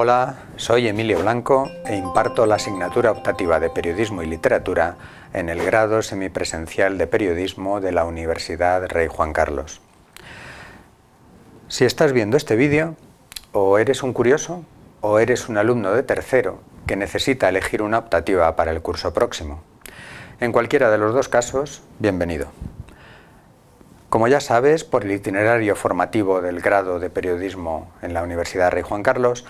Hola, soy Emilio Blanco e imparto la asignatura optativa de Periodismo y Literatura en el grado semipresencial de Periodismo de la Universidad Rey Juan Carlos. Si estás viendo este vídeo, o eres un curioso o eres un alumno de tercero que necesita elegir una optativa para el curso próximo. En cualquiera de los dos casos, bienvenido. Como ya sabes, por el itinerario formativo del grado de periodismo en la Universidad Rey Juan Carlos,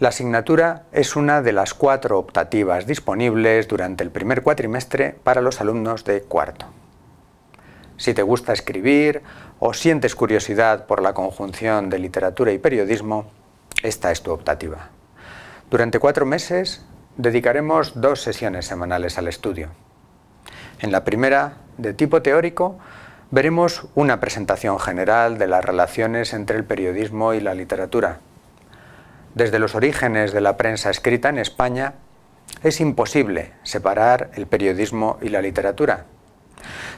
la asignatura es una de las cuatro optativas disponibles durante el primer cuatrimestre para los alumnos de cuarto. Si te gusta escribir o sientes curiosidad por la conjunción de literatura y periodismo, esta es tu optativa. Durante cuatro meses dedicaremos dos sesiones semanales al estudio. En la primera, de tipo teórico, veremos una presentación general de las relaciones entre el periodismo y la literatura desde los orígenes de la prensa escrita en España, es imposible separar el periodismo y la literatura.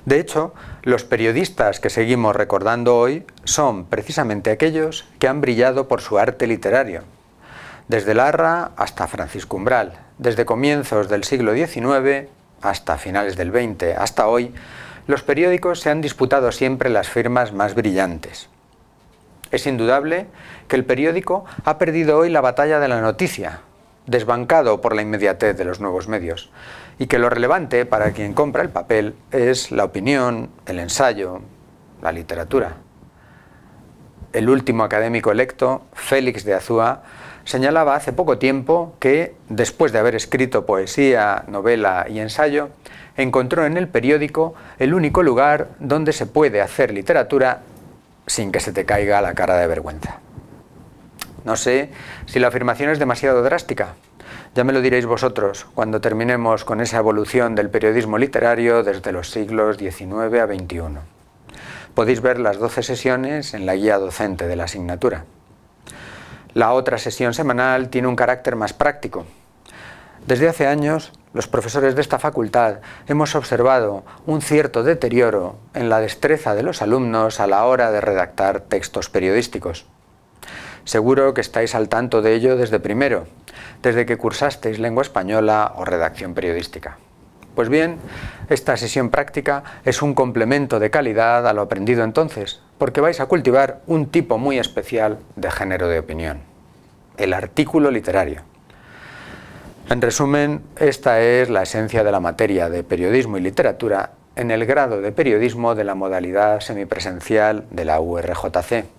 De hecho, los periodistas que seguimos recordando hoy son precisamente aquellos que han brillado por su arte literario, desde Larra hasta Francisco Umbral, desde comienzos del siglo XIX hasta finales del XX, hasta hoy, los periódicos se han disputado siempre las firmas más brillantes. Es indudable que el periódico ha perdido hoy la batalla de la noticia, desbancado por la inmediatez de los nuevos medios, y que lo relevante para quien compra el papel es la opinión, el ensayo, la literatura. El último académico electo, Félix de Azúa, señalaba hace poco tiempo que, después de haber escrito poesía, novela y ensayo, encontró en el periódico el único lugar donde se puede hacer literatura sin que se te caiga la cara de vergüenza. No sé si la afirmación es demasiado drástica. Ya me lo diréis vosotros cuando terminemos con esa evolución del periodismo literario desde los siglos XIX a XXI. Podéis ver las 12 sesiones en la guía docente de la asignatura. La otra sesión semanal tiene un carácter más práctico, desde hace años, los profesores de esta facultad hemos observado un cierto deterioro en la destreza de los alumnos a la hora de redactar textos periodísticos. Seguro que estáis al tanto de ello desde primero, desde que cursasteis lengua española o redacción periodística. Pues bien, esta sesión práctica es un complemento de calidad a lo aprendido entonces, porque vais a cultivar un tipo muy especial de género de opinión, el artículo literario. En resumen, esta es la esencia de la materia de periodismo y literatura en el grado de periodismo de la modalidad semipresencial de la URJC.